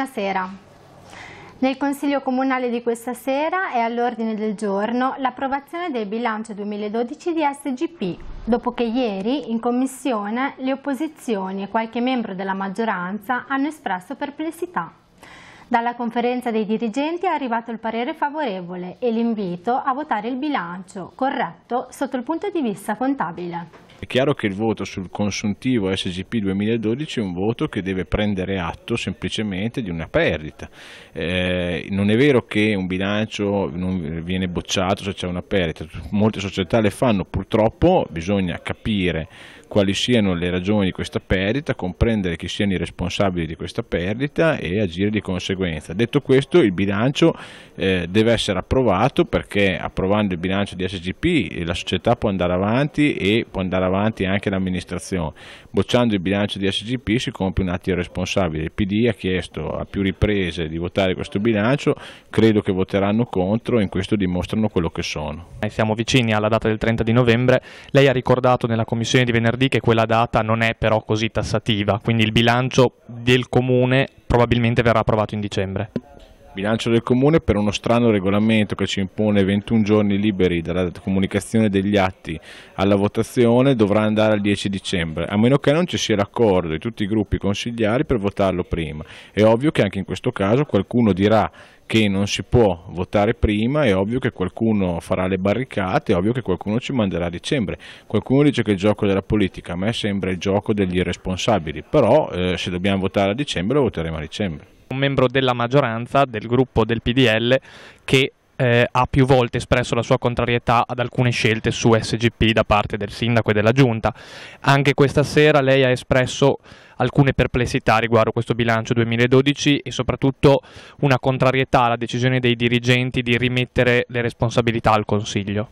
Buonasera. Nel Consiglio Comunale di questa sera è all'ordine del giorno l'approvazione del bilancio 2012 di SGP, dopo che ieri in Commissione le opposizioni e qualche membro della maggioranza hanno espresso perplessità. Dalla conferenza dei dirigenti è arrivato il parere favorevole e l'invito a votare il bilancio corretto sotto il punto di vista contabile chiaro che il voto sul consuntivo SGP 2012 è un voto che deve prendere atto semplicemente di una perdita. Eh, non è vero che un bilancio non viene bocciato se c'è una perdita, molte società le fanno, purtroppo bisogna capire quali siano le ragioni di questa perdita, comprendere chi siano i responsabili di questa perdita e agire di conseguenza. Detto questo, il bilancio eh, deve essere approvato perché approvando il bilancio di SGP eh, la società può andare avanti e può andare avanti anche l'amministrazione. Bocciando il bilancio di SGP si compie un atto irresponsabile. Il PD ha chiesto a più riprese di votare questo bilancio, credo che voteranno contro e in questo dimostrano quello che sono. Siamo vicini alla data del 30 di novembre, lei ha ricordato nella commissione di venerdì ricordi che quella data non è però così tassativa, quindi il bilancio del comune probabilmente verrà approvato in dicembre. Bilancio del Comune per uno strano regolamento che ci impone 21 giorni liberi dalla comunicazione degli atti alla votazione dovrà andare al 10 dicembre, a meno che non ci sia l'accordo di tutti i gruppi consigliari per votarlo prima. È ovvio che anche in questo caso qualcuno dirà che non si può votare prima, è ovvio che qualcuno farà le barricate, è ovvio che qualcuno ci manderà a dicembre. Qualcuno dice che è il gioco della politica, a me sembra il gioco degli irresponsabili, però eh, se dobbiamo votare a dicembre lo voteremo a dicembre un membro della maggioranza del gruppo del PDL che eh, ha più volte espresso la sua contrarietà ad alcune scelte su SGP da parte del sindaco e della giunta. Anche questa sera lei ha espresso alcune perplessità riguardo questo bilancio 2012 e soprattutto una contrarietà alla decisione dei dirigenti di rimettere le responsabilità al Consiglio.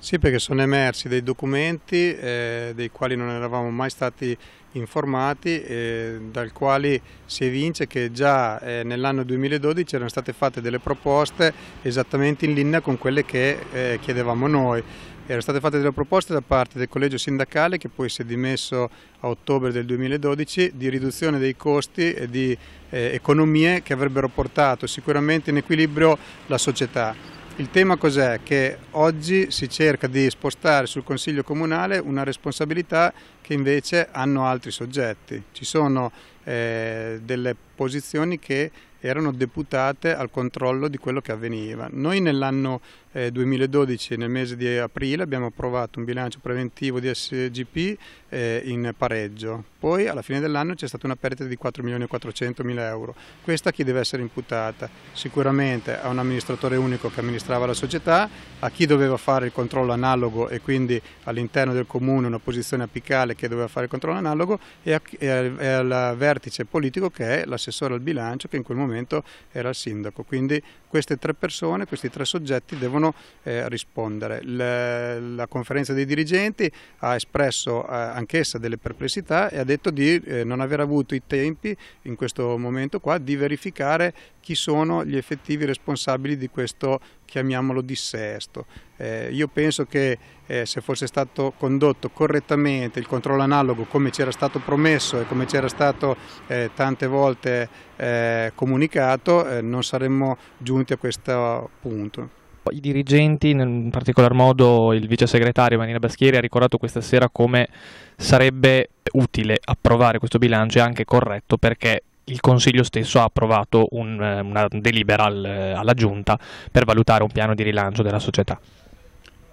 Sì, perché sono emersi dei documenti eh, dei quali non eravamo mai stati informati, eh, dal quali si evince che già eh, nell'anno 2012 erano state fatte delle proposte esattamente in linea con quelle che eh, chiedevamo noi. Erano state fatte delle proposte da parte del collegio sindacale che poi si è dimesso a ottobre del 2012 di riduzione dei costi e di eh, economie che avrebbero portato sicuramente in equilibrio la società. Il tema cos'è? Che oggi si cerca di spostare sul Consiglio Comunale una responsabilità che invece hanno altri soggetti. Ci sono eh, delle posizioni che erano deputate al controllo di quello che avveniva. Noi nell'anno eh, 2012, nel mese di aprile, abbiamo approvato un bilancio preventivo di SGP eh, in pareggio. Poi alla fine dell'anno c'è stata una perdita di 4 milioni e 400 mila euro. Questa a chi deve essere imputata? Sicuramente a un amministratore unico che amministrava la società, a chi doveva fare il controllo analogo e quindi all'interno del comune una posizione apicale che doveva fare il controllo analogo e, al vertice politico che è l'assessore al bilancio che in quel momento era il sindaco. Quindi queste tre persone, questi tre soggetti devono eh, rispondere. Le, la conferenza dei dirigenti ha espresso eh, anch'essa delle perplessità e ha detto di eh, non aver avuto i tempi in questo momento qua di verificare chi sono gli effettivi responsabili di questo, chiamiamolo, dissesto. Eh, io penso che eh, se fosse stato condotto correttamente il controllo analogo come c'era stato promesso e come c'era stato eh, tante volte eh, comunicato, eh, non saremmo giunti a questo punto. I dirigenti, in particolar modo il vice segretario Manina Baschieri, ha ricordato questa sera come sarebbe utile approvare questo bilancio e anche corretto perché il Consiglio stesso ha approvato un, eh, una delibera al, alla Giunta per valutare un piano di rilancio della società.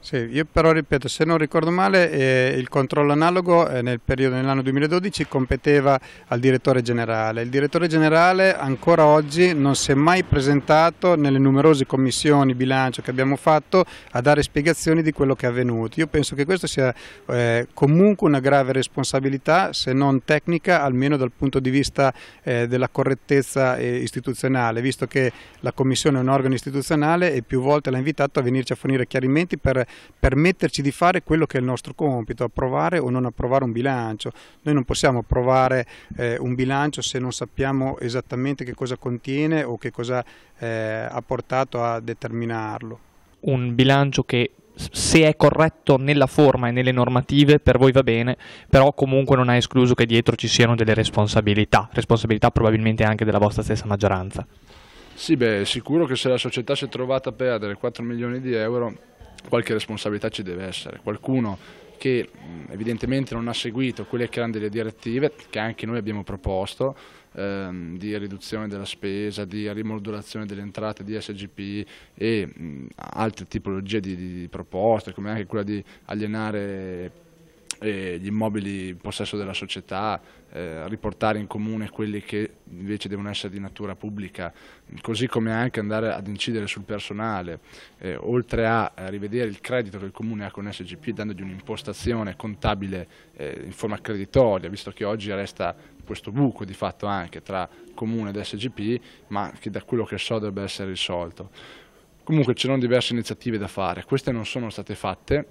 Sì, io però ripeto, se non ricordo male, eh, il controllo analogo eh, nel periodo nell'anno 2012 competeva al direttore generale. Il direttore generale ancora oggi non si è mai presentato nelle numerose commissioni bilancio che abbiamo fatto a dare spiegazioni di quello che è avvenuto. Io penso che questa sia eh, comunque una grave responsabilità, se non tecnica, almeno dal punto di vista eh, della correttezza eh, istituzionale, visto che la commissione è un organo istituzionale e più volte l'ha invitato a venirci a fornire chiarimenti per permetterci di fare quello che è il nostro compito, approvare o non approvare un bilancio. Noi non possiamo approvare eh, un bilancio se non sappiamo esattamente che cosa contiene o che cosa eh, ha portato a determinarlo. Un bilancio che se è corretto nella forma e nelle normative per voi va bene, però comunque non ha escluso che dietro ci siano delle responsabilità, responsabilità probabilmente anche della vostra stessa maggioranza. Sì, beh, è sicuro che se la società si è trovata a perdere 4 milioni di euro qualche responsabilità ci deve essere, qualcuno che evidentemente non ha seguito quelle che erano delle direttive che anche noi abbiamo proposto ehm, di riduzione della spesa, di rimodulazione delle entrate di SGP e mh, altre tipologie di, di, proposte come anche quella di alienare gli immobili in possesso della società, eh, riportare in comune quelli che invece devono essere di natura pubblica, così come anche andare ad incidere sul personale, eh, oltre a rivedere il credito che il comune ha con SGP dandogli un'impostazione contabile eh, in forma creditoria, visto che oggi resta questo buco di fatto anche tra comune ed SGP, ma che da quello che so dovrebbe essere risolto. Comunque ci sono diverse iniziative da fare, queste non sono state fatte,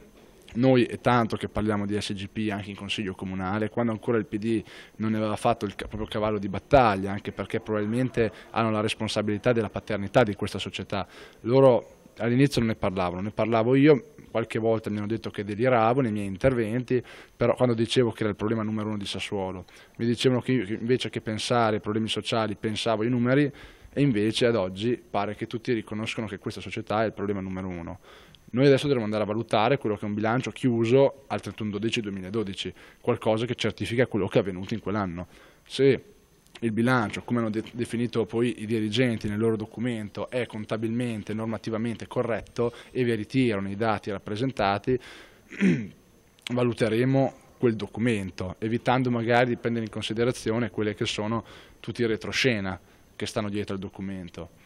noi è tanto che parliamo di SGP anche in consiglio comunale, quando ancora il PD non ne aveva fatto il proprio cavallo di battaglia, anche perché probabilmente hanno la responsabilità della paternità di questa società. Loro all'inizio non ne parlavano, ne parlavo io, qualche volta mi hanno detto che deliravo nei miei interventi, però quando dicevo che era il problema numero uno di Sassuolo, mi dicevano che invece che pensare ai problemi sociali pensavo ai numeri e invece ad oggi pare che tutti riconoscono che questa società è il problema numero uno. Noi adesso dovremo andare a valutare quello che è un bilancio chiuso al 31-12-2012, qualcosa che certifica quello che è avvenuto in quell'anno. Se il bilancio, come hanno de definito poi i dirigenti nel loro documento, è contabilmente, normativamente corretto e vi ritirano i dati rappresentati, valuteremo quel documento, evitando magari di prendere in considerazione quelle che sono tutti i retroscena che stanno dietro al documento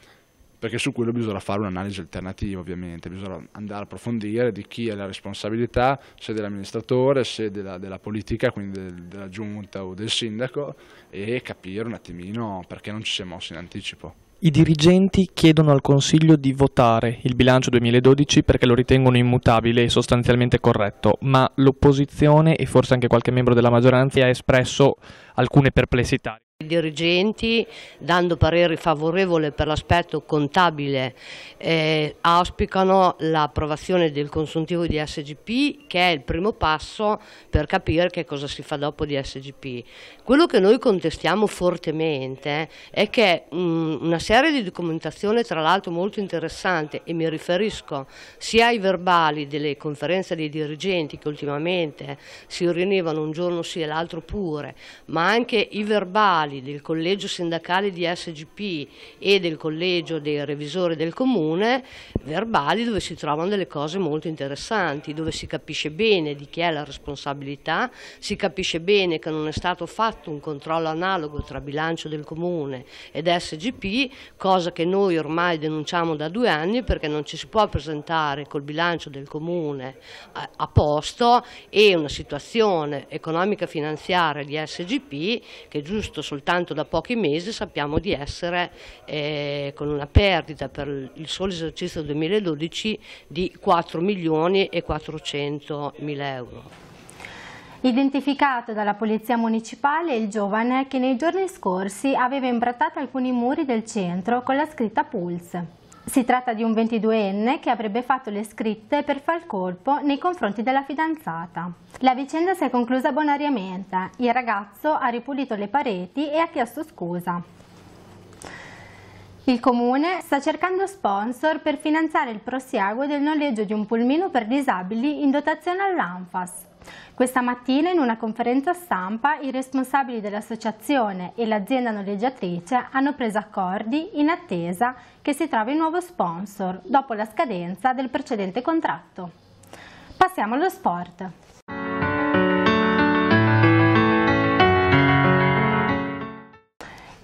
perché su quello bisogna fare un'analisi alternativa ovviamente, bisogna andare a approfondire di chi è la responsabilità, se dell'amministratore, se della, della, politica, quindi del, della giunta o del sindaco e capire un attimino perché non ci si è mossi in anticipo. I dirigenti chiedono al Consiglio di votare il bilancio 2012 perché lo ritengono immutabile e sostanzialmente corretto, ma l'opposizione e forse anche qualche membro della maggioranza ha espresso alcune perplessità dirigenti dando pareri favorevoli per l'aspetto contabile eh, auspicano l'approvazione del consuntivo di SGP che è il primo passo per capire che cosa si fa dopo di SGP. Quello che noi contestiamo fortemente eh, è che mm, una serie di documentazione tra l'altro molto interessante e mi riferisco sia ai verbali delle conferenze dei dirigenti che ultimamente eh, si riunivano un giorno sì e l'altro pure, ma anche i verbali del collegio sindacale di SGP e del collegio dei revisori del comune, verbali dove si trovano delle cose molto interessanti, dove si capisce bene di chi è la responsabilità, si capisce bene che non è stato fatto fatto un controllo analogo tra bilancio del comune ed SGP, cosa che noi ormai denunciamo da due anni perché non ci si può presentare col bilancio del comune a, eh, a posto e una situazione economica finanziaria di SGP che giusto soltanto da pochi mesi sappiamo di essere eh, con una perdita per il solo esercizio 2012 di 4 milioni e 400 mila euro. Identificato dalla polizia municipale il giovane che nei giorni scorsi aveva imbrattato alcuni muri del centro con la scritta PULS. Si tratta di un 22enne che avrebbe fatto le scritte per far colpo nei confronti della fidanzata. La vicenda si è conclusa bonariamente, il ragazzo ha ripulito le pareti e ha chiesto scusa. Il comune sta cercando sponsor per finanziare il prosieguo del noleggio di un pulmino per disabili in dotazione all'Anfas. Questa mattina in una conferenza stampa i responsabili dell'associazione e l'azienda noleggiatrice hanno preso accordi in attesa che si trovi un nuovo sponsor dopo la scadenza del precedente contratto. Passiamo allo sport.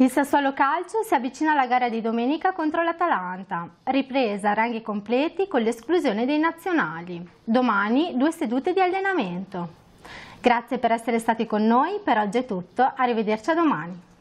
Il Sassuolo Calcio si avvicina alla gara di domenica contro l'Atalanta, ripresa a ranghi completi con l'esclusione dei nazionali. Domani due sedute di allenamento. Grazie per essere stati con noi, per oggi è tutto, arrivederci a domani.